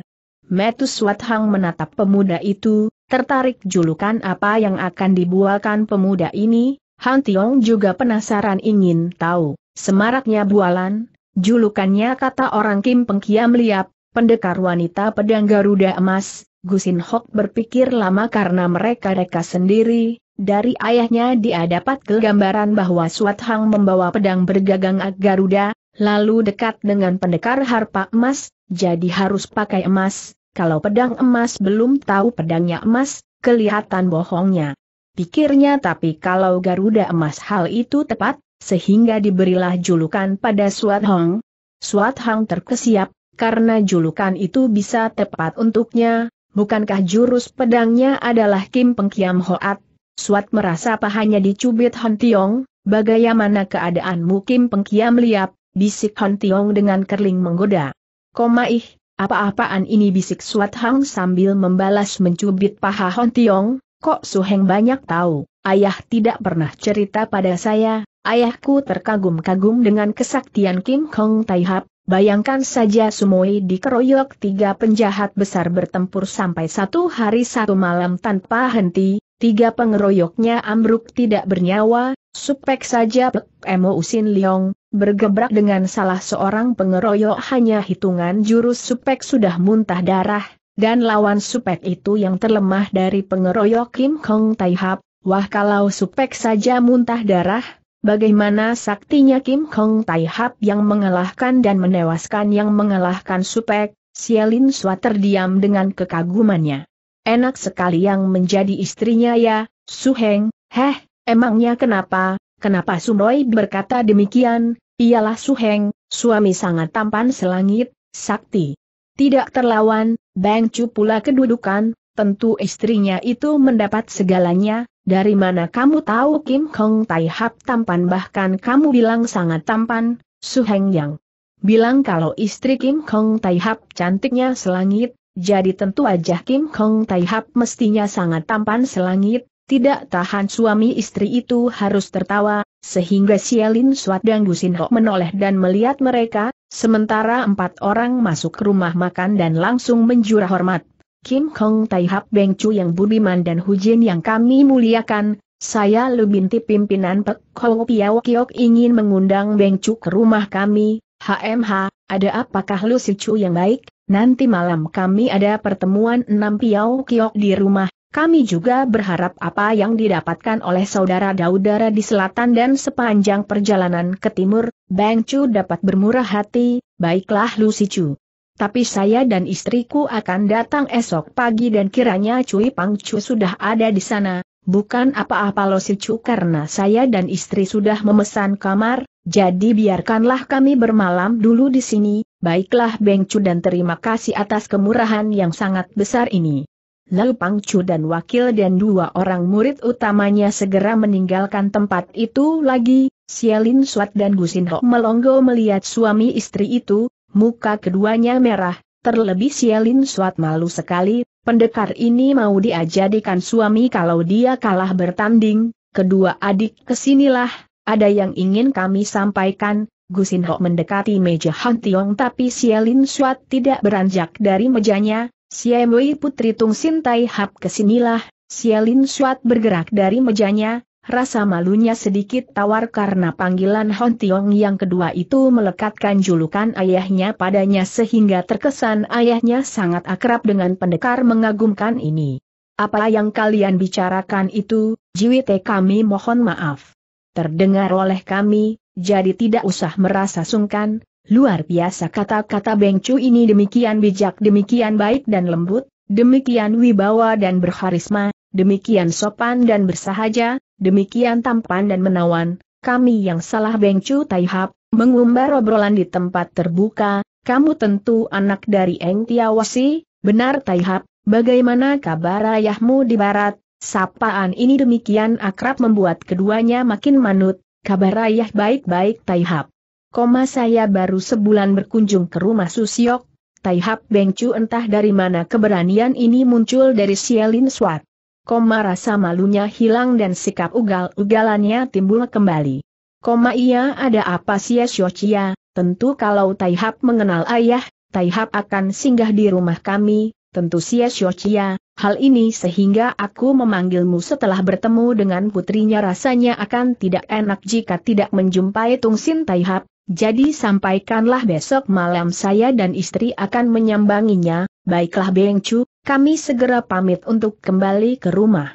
Metus Suat Hang menatap pemuda itu, Tertarik julukan apa yang akan dibualkan pemuda ini, Han Tiong juga penasaran ingin tahu. Semaraknya bualan, julukannya kata orang Kim Pengkiam Liap, pendekar wanita pedang Garuda Emas, Gusin Hok berpikir lama karena mereka-reka sendiri, dari ayahnya dia dapat kegambaran bahwa Suat Hang membawa pedang bergagang Garuda, lalu dekat dengan pendekar harpa emas, jadi harus pakai emas, kalau pedang emas belum tahu pedangnya emas, kelihatan bohongnya. Pikirnya tapi kalau Garuda emas hal itu tepat, sehingga diberilah julukan pada Suat Hong. Suat Hong terkesiap, karena julukan itu bisa tepat untuknya, bukankah jurus pedangnya adalah Kim Pengkiam Hoat? Suat merasa pahanya dicubit Han Tiong, bagaimana keadaanmu Kim Pengkiam Liap, bisik Han Tiong dengan kerling menggoda. Koma ih, apa-apaan ini bisik Suat Hang sambil membalas mencubit paha Hon Tiong, kok Suheng banyak tahu, ayah tidak pernah cerita pada saya, ayahku terkagum-kagum dengan kesaktian Kim Kong Tai Hap, bayangkan saja Sumoi dikeroyok tiga penjahat besar bertempur sampai satu hari satu malam tanpa henti, Tiga pengeroyoknya ambruk tidak bernyawa, supek saja Pek Emo Usin Liong, bergebrak dengan salah seorang pengeroyok hanya hitungan jurus supek sudah muntah darah, dan lawan supek itu yang terlemah dari pengeroyok Kim Kong Tai Hap, wah kalau supek saja muntah darah, bagaimana saktinya Kim Kong Tai Hap yang mengalahkan dan menewaskan yang mengalahkan supek, Sialin Sua terdiam dengan kekagumannya. Enak sekali yang menjadi istrinya ya, Su Heng. heh, emangnya kenapa, kenapa Sunoi berkata demikian, Iyalah Su Heng, suami sangat tampan selangit, sakti. Tidak terlawan, Bang Chu pula kedudukan, tentu istrinya itu mendapat segalanya, dari mana kamu tahu Kim Kong Tai Hap tampan bahkan kamu bilang sangat tampan, Su Heng yang bilang kalau istri Kim Kong Tai Hap cantiknya selangit, jadi tentu aja Kim Kong Tai Hap mestinya sangat tampan selangit, tidak tahan suami istri itu harus tertawa, sehingga Sialin Suat dan Gusin Ho menoleh dan melihat mereka, sementara empat orang masuk ke rumah makan dan langsung menjurah hormat. Kim Kong Tai Hap Beng Chu yang budiman dan Hujin yang kami muliakan, saya lu binti pimpinan Pek Kong Piao Kiok ingin mengundang Beng Chu ke rumah kami, HMH, ada apakah lu si Chu yang baik? Nanti malam kami ada pertemuan enam piau kiok di rumah, kami juga berharap apa yang didapatkan oleh saudara Daudara di selatan dan sepanjang perjalanan ke timur, Bang Chu dapat bermurah hati, baiklah Lucy si Chu. Tapi saya dan istriku akan datang esok pagi dan kiranya Cui Pang Chu sudah ada di sana, Bukan apa-apa Lo Sicu karena saya dan istri sudah memesan kamar, jadi biarkanlah kami bermalam dulu di sini, baiklah Beng Chu dan terima kasih atas kemurahan yang sangat besar ini. Lalu Pang Chu dan wakil dan dua orang murid utamanya segera meninggalkan tempat itu lagi, Sialin Suat dan Gusin Ho Melonggo melihat suami istri itu, muka keduanya merah, terlebih Sialin Suat malu sekali, Pendekar ini mau dia jadikan suami kalau dia kalah bertanding, kedua adik kesinilah, ada yang ingin kami sampaikan, Gusin Ho mendekati meja Han Tiong tapi Sialin Suat tidak beranjak dari mejanya, Siemui Putri Tung Sin Tai Hap kesinilah, Sialin Suat bergerak dari mejanya, Rasa malunya sedikit tawar karena panggilan Hon Tiong yang kedua itu melekatkan julukan ayahnya padanya sehingga terkesan ayahnya sangat akrab dengan pendekar mengagumkan ini. Apa yang kalian bicarakan itu, jiwite kami mohon maaf. Terdengar oleh kami, jadi tidak usah merasa sungkan, luar biasa kata-kata Bengcu ini demikian bijak demikian baik dan lembut, demikian wibawa dan berharisma, demikian sopan dan bersahaja, Demikian tampan dan menawan, kami yang salah Bengcu Taihap, mengumbar obrolan di tempat terbuka, kamu tentu anak dari Eng Tiawasi, benar Taihap, bagaimana kabar ayahmu di barat? Sapaan ini demikian akrab membuat keduanya makin manut, kabar ayah baik-baik Taihap. Koma saya baru sebulan berkunjung ke rumah Susiok, Taihap Bengcu entah dari mana keberanian ini muncul dari Sielin Swat. Koma rasa malunya hilang dan sikap ugal-ugalannya timbul kembali. Koma iya ada apa sih Syochia, tentu kalau Taihap mengenal ayah, Taihap akan singgah di rumah kami, tentu sih Syochia, hal ini sehingga aku memanggilmu setelah bertemu dengan putrinya rasanya akan tidak enak jika tidak menjumpai Tungsin Taihap, jadi sampaikanlah besok malam saya dan istri akan menyambanginya, Baiklah Beng Chu, kami segera pamit untuk kembali ke rumah.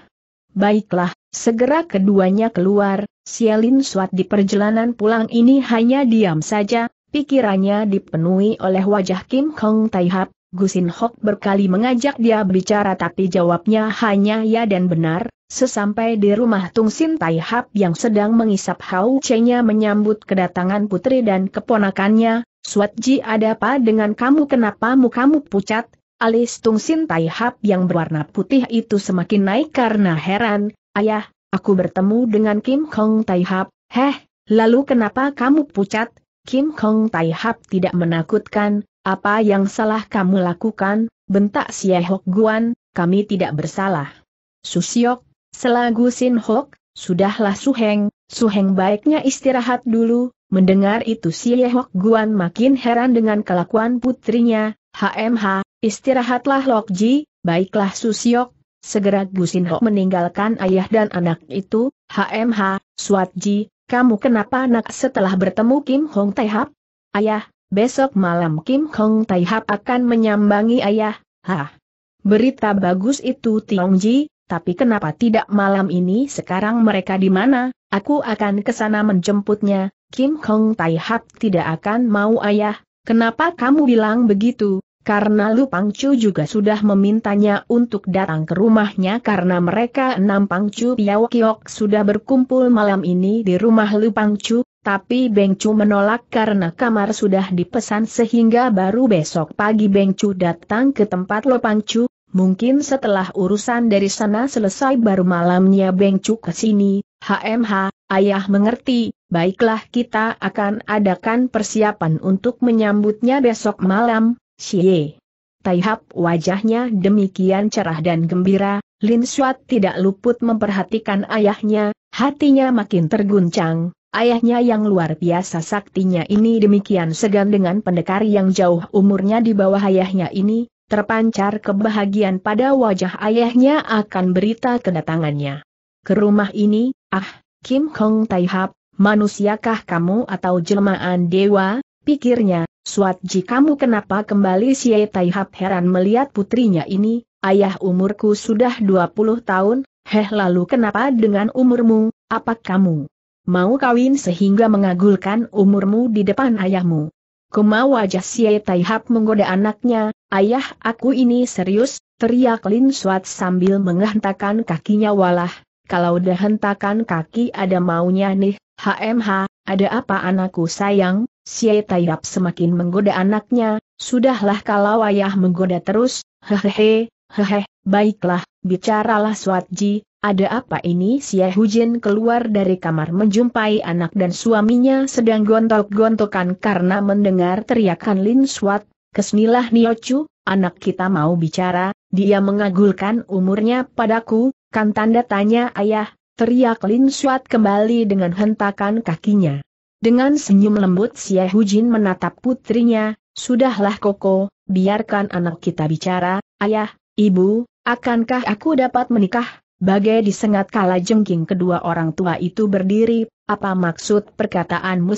Baiklah, segera keduanya keluar, Sialin Suat di perjalanan pulang ini hanya diam saja, pikirannya dipenuhi oleh wajah Kim Kong Tai Gusin Hok berkali mengajak dia bicara tapi jawabnya hanya ya dan benar, Sesampai di rumah Tung Sin Tai yang sedang mengisap Hau Chenya menyambut kedatangan putri dan keponakannya, Suat Ji ada apa dengan kamu kenapa mukamu pucat, Alis Tung Sin Tai Hap yang berwarna putih itu semakin naik karena heran, Ayah, aku bertemu dengan Kim Kong Tai Hap, heh, lalu kenapa kamu pucat? Kim Kong Tai Hap tidak menakutkan, apa yang salah kamu lakukan, bentak si Hok Guan, kami tidak bersalah. Susiok, selagu Sin Hok, sudahlah Su Heng. Su Heng baiknya istirahat dulu, mendengar itu si Hok Guan makin heran dengan kelakuan putrinya, HMH, Istirahatlah Lok Ji, baiklah Susiok, segera Gusin Ho meninggalkan ayah dan anak itu, HMH, Ji, kamu kenapa nak setelah bertemu Kim Hong Taihap? Ayah, besok malam Kim Hong Taihap akan menyambangi ayah, ha. Berita bagus itu Tiong Ji, tapi kenapa tidak malam ini sekarang mereka di mana? Aku akan ke sana menjemputnya. Kim Hong Taihap tidak akan mau ayah. Kenapa kamu bilang begitu? karena Lu Pangcu juga sudah memintanya untuk datang ke rumahnya karena mereka enam Pangcu Piao Kiok sudah berkumpul malam ini di rumah Lu Pangcu, tapi Bengcu menolak karena kamar sudah dipesan sehingga baru besok pagi Bengcu datang ke tempat Lu Pangcu, Mungkin setelah urusan dari sana selesai baru malamnya Bengcu ke sini, HMH, ayah mengerti, baiklah kita akan adakan persiapan untuk menyambutnya besok malam, Xie. Taihap wajahnya demikian cerah dan gembira, Lin Suat tidak luput memperhatikan ayahnya, hatinya makin terguncang, ayahnya yang luar biasa saktinya ini demikian segan dengan pendekar yang jauh umurnya di bawah ayahnya ini, terpancar kebahagiaan pada wajah ayahnya akan berita kedatangannya. Ke rumah ini, ah, Kim Hong Taihap, manusiakah kamu atau jelmaan dewa, pikirnya, Suat Ji kamu kenapa kembali Xie Taihap heran melihat putrinya ini, ayah umurku sudah 20 tahun, heh lalu kenapa dengan umurmu, apa kamu mau kawin sehingga mengagulkan umurmu di depan ayahmu? Kuma wajah Xie Taihap menggoda anaknya, ayah aku ini serius, teriak Lin Suat sambil menghentakkan kakinya walah, kalau dah hentakan kaki ada maunya nih, HMH, ada apa anakku sayang? Sye Tayap semakin menggoda anaknya, sudahlah kalau ayah menggoda terus, hehehe, hehe, baiklah, bicaralah Swatji, ada apa ini Sye Hujin keluar dari kamar menjumpai anak dan suaminya sedang gontok-gontokan karena mendengar teriakan Lin Swat, kesnilah Niochu, anak kita mau bicara, dia mengagulkan umurnya padaku, kan tanda tanya ayah, teriak Lin Suat kembali dengan hentakan kakinya. Dengan senyum lembut Xie Jin menatap putrinya, Sudahlah Koko, biarkan anak kita bicara, ayah, ibu, akankah aku dapat menikah? Bagai disengat kala jengking kedua orang tua itu berdiri, apa maksud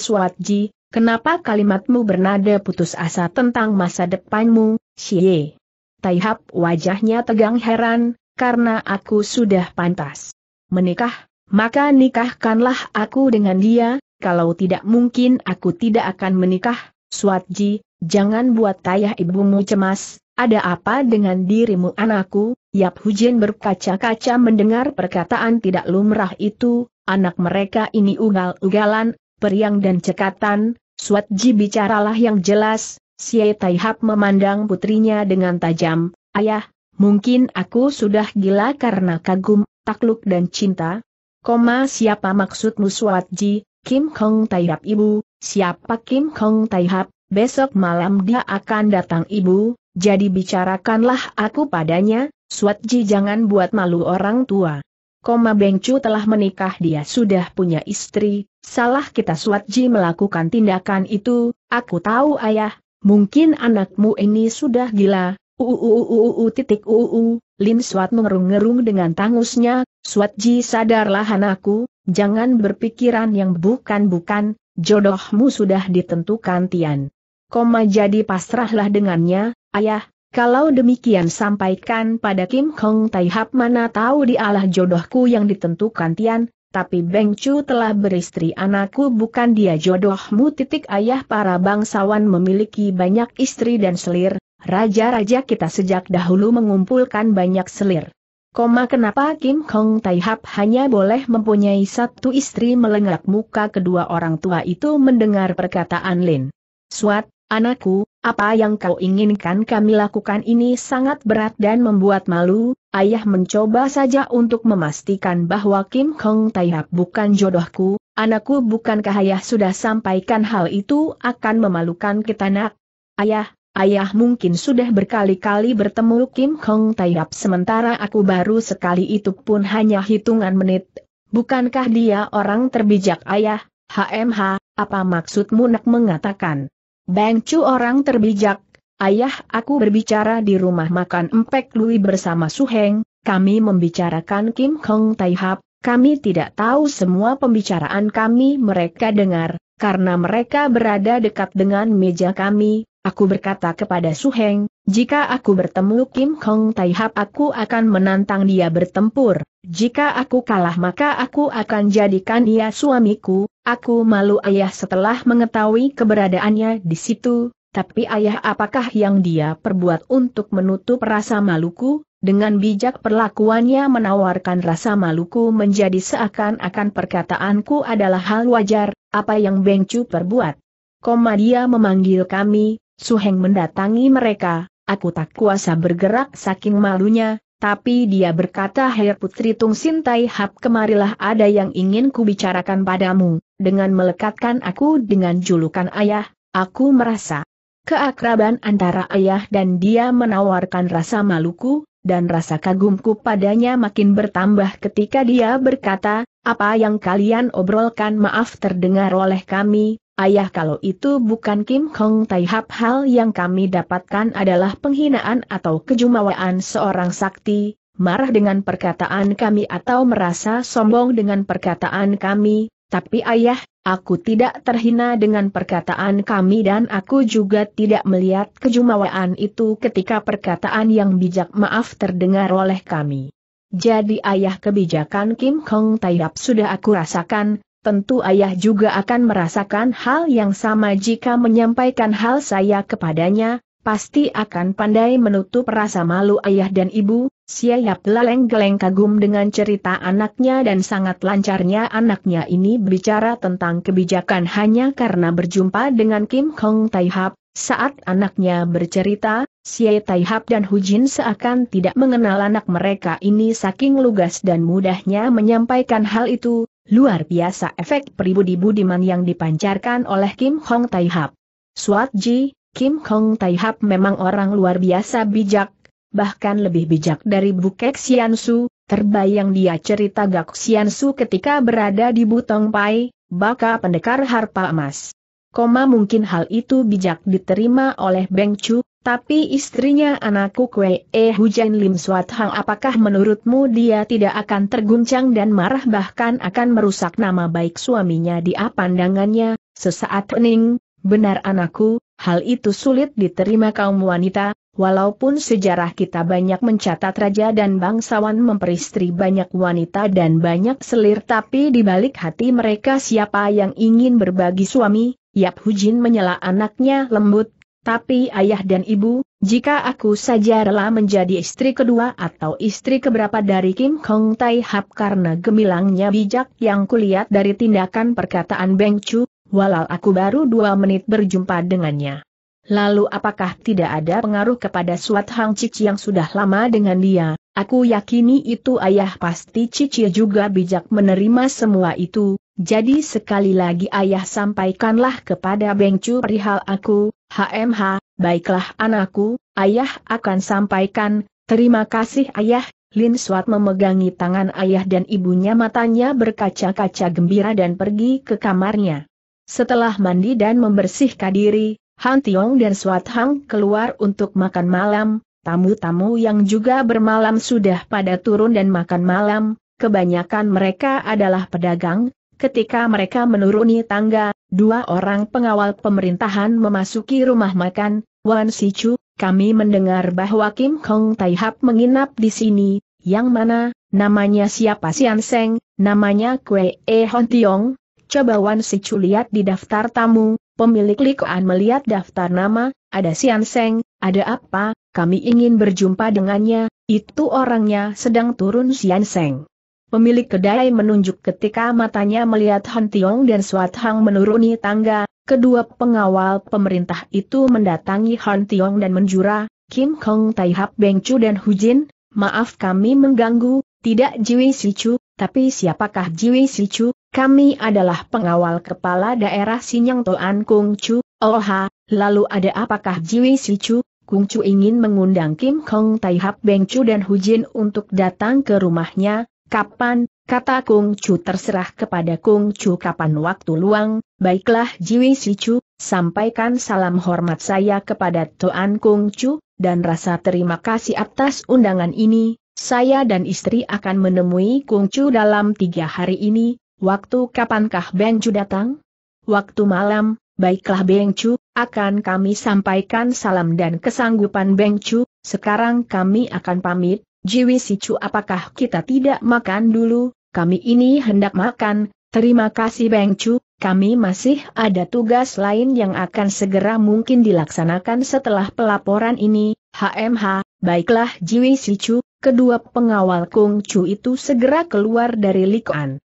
Suat Ji, kenapa kalimatmu bernada putus asa tentang masa depanmu, Xie? Taihap wajahnya tegang heran, karena aku sudah pantas menikah, maka nikahkanlah aku dengan dia, kalau tidak mungkin aku tidak akan menikah, Suatji, jangan buat tayah ibumu cemas, ada apa dengan dirimu anakku? Yap Hujen berkaca-kaca mendengar perkataan tidak lumrah itu, anak mereka ini ugal-ugalan, periang dan cekatan, Suatji bicaralah yang jelas, Siai Taihap memandang putrinya dengan tajam, ayah, mungkin aku sudah gila karena kagum takluk dan cinta? Koma siapa maksudmu Swatji? Kim Hong Taihap ibu, siapa Kim Hong Taihap, besok malam dia akan datang ibu, jadi bicarakanlah aku padanya, Swatji jangan buat malu orang tua. Koma Bengcu telah menikah dia sudah punya istri, salah kita Swatji melakukan tindakan itu, aku tahu ayah, mungkin anakmu ini sudah gila, Uu titik uuu. Lin Suat mengerung-ngerung dengan tangusnya, Suat Ji sadarlah anakku, jangan berpikiran yang bukan-bukan, jodohmu sudah ditentukan Tian. Koma jadi pasrahlah dengannya, ayah, kalau demikian sampaikan pada Kim Hong Tai Hap mana tahu dialah jodohku yang ditentukan Tian, tapi Beng Chu telah beristri anakku bukan dia jodohmu titik ayah para bangsawan memiliki banyak istri dan selir, Raja-raja kita sejak dahulu mengumpulkan banyak selir. Koma kenapa Kim Hong Taihap hanya boleh mempunyai satu istri melengak muka kedua orang tua itu mendengar perkataan Lin. Suat, anakku, apa yang kau inginkan kami lakukan ini sangat berat dan membuat malu, ayah mencoba saja untuk memastikan bahwa Kim Hong Taihap bukan jodohku, anakku bukankah ayah sudah sampaikan hal itu akan memalukan kita nak. Ayah, Ayah mungkin sudah berkali-kali bertemu Kim Hong Taiyap sementara aku baru sekali itu pun hanya hitungan menit. Bukankah dia orang terbijak ayah? HMH, apa maksudmu nak mengatakan? Bang Chu orang terbijak, ayah aku berbicara di rumah makan Empek Lui bersama Su Heng. kami membicarakan Kim Hong Taihap, kami tidak tahu semua pembicaraan kami mereka dengar, karena mereka berada dekat dengan meja kami, Aku berkata kepada Su Heng, jika aku bertemu Kim Hong Taihap aku akan menantang dia bertempur, jika aku kalah maka aku akan jadikan ia suamiku, aku malu ayah setelah mengetahui keberadaannya di situ, tapi ayah apakah yang dia perbuat untuk menutup rasa maluku, dengan bijak perlakuannya menawarkan rasa maluku menjadi seakan-akan perkataanku adalah hal wajar, apa yang Beng Chu perbuat. Koma dia memanggil kami, Suheng mendatangi mereka, aku tak kuasa bergerak saking malunya, tapi dia berkata Her Putri Tung Sintai Hap kemarilah ada yang ingin kubicarakan padamu, dengan melekatkan aku dengan julukan ayah, aku merasa keakraban antara ayah dan dia menawarkan rasa maluku, dan rasa kagumku padanya makin bertambah ketika dia berkata, apa yang kalian obrolkan maaf terdengar oleh kami, Ayah kalau itu bukan Kim Hong Tai Hap hal yang kami dapatkan adalah penghinaan atau kejumawaan seorang sakti, marah dengan perkataan kami atau merasa sombong dengan perkataan kami, tapi ayah, aku tidak terhina dengan perkataan kami dan aku juga tidak melihat kejumawaan itu ketika perkataan yang bijak maaf terdengar oleh kami. Jadi ayah kebijakan Kim Hong Tai Hap sudah aku rasakan, tentu ayah juga akan merasakan hal yang sama jika menyampaikan hal saya kepadanya, pasti akan pandai menutup rasa malu ayah dan ibu, siap geleng-geleng kagum dengan cerita anaknya dan sangat lancarnya anaknya ini berbicara tentang kebijakan hanya karena berjumpa dengan Kim Hong Taihap, saat anaknya bercerita, Xie Taihap dan Hujin seakan tidak mengenal anak mereka ini saking lugas dan mudahnya menyampaikan hal itu, Luar biasa efek pribudi Budiman yang dipancarkan oleh Kim Hong Tai Hap. Suat Ji, Kim Hong Tai Hap memang orang luar biasa bijak, bahkan lebih bijak dari Bukek Sian Su, terbayang dia cerita Gak Sian Su ketika berada di Butong Pai, baka pendekar harpa emas koma mungkin hal itu bijak diterima oleh Beng Chu, tapi istrinya anakku Kwe E eh Hujan Lim Suat Hang apakah menurutmu dia tidak akan terguncang dan marah bahkan akan merusak nama baik suaminya di pandangannya, sesaat hening, benar anakku, hal itu sulit diterima kaum wanita, Walaupun sejarah kita banyak mencatat raja dan bangsawan memperistri banyak wanita dan banyak selir tapi di balik hati mereka siapa yang ingin berbagi suami, Yap Hujin menyela anaknya lembut, tapi ayah dan ibu, jika aku saja rela menjadi istri kedua atau istri keberapa dari Kim Kong Tai Hap karena gemilangnya bijak yang kulihat dari tindakan perkataan Beng Chu, walau aku baru dua menit berjumpa dengannya. Lalu apakah tidak ada pengaruh kepada Suat Hang Cici yang sudah lama dengan dia? Aku yakini itu ayah pasti Cici juga bijak menerima semua itu, jadi sekali lagi ayah sampaikanlah kepada Bengcu perihal aku, HMH, baiklah anakku, ayah akan sampaikan, terima kasih ayah, Lin Swat memegangi tangan ayah dan ibunya matanya berkaca-kaca gembira dan pergi ke kamarnya. Setelah mandi dan membersihkan diri, Han Tiong dan Swat Hang keluar untuk makan malam, tamu-tamu yang juga bermalam sudah pada turun dan makan malam, kebanyakan mereka adalah pedagang, Ketika mereka menuruni tangga, dua orang pengawal pemerintahan memasuki rumah makan, Wan Sichu, kami mendengar bahwa Kim Kong Taihap menginap di sini, yang mana, namanya siapa Sian Seng, namanya Kwe E Hon Tiong. Coba Wan Sichu lihat di daftar tamu, pemilik likuan melihat daftar nama, ada Sian Seng, ada apa, kami ingin berjumpa dengannya, itu orangnya sedang turun Sian Seng. Pemilik kedai menunjuk ketika matanya melihat Han Tiong dan Suat Hang menuruni tangga, kedua pengawal pemerintah itu mendatangi Han Tiong dan menjura, Kim Kong Tai Hap Beng Chu dan Hu Jin, maaf kami mengganggu, tidak Jiwi Chu, tapi siapakah Jiwi Chu? Kami adalah pengawal kepala daerah Sinyang Toan Kung Chu, Oha, lalu ada apakah Jiwi Chu? Kung Chu ingin mengundang Kim Kong Tai Hap Beng Chu dan Hu Jin untuk datang ke rumahnya, Kapan, kata Kung Chu terserah kepada Kung Chu kapan waktu luang, baiklah Jiwi Si Chu, sampaikan salam hormat saya kepada Tuan Kung Chu, dan rasa terima kasih atas undangan ini, saya dan istri akan menemui Kung Chu dalam tiga hari ini, waktu kapankah Beng Chu datang? Waktu malam, baiklah Beng Chu, akan kami sampaikan salam dan kesanggupan Beng Chu, sekarang kami akan pamit, Jiwi Sicu apakah kita tidak makan dulu, kami ini hendak makan, terima kasih Beng Chu, kami masih ada tugas lain yang akan segera mungkin dilaksanakan setelah pelaporan ini, HMH, baiklah Jiwi Sicu, kedua pengawal Kung Chu itu segera keluar dari Likuan.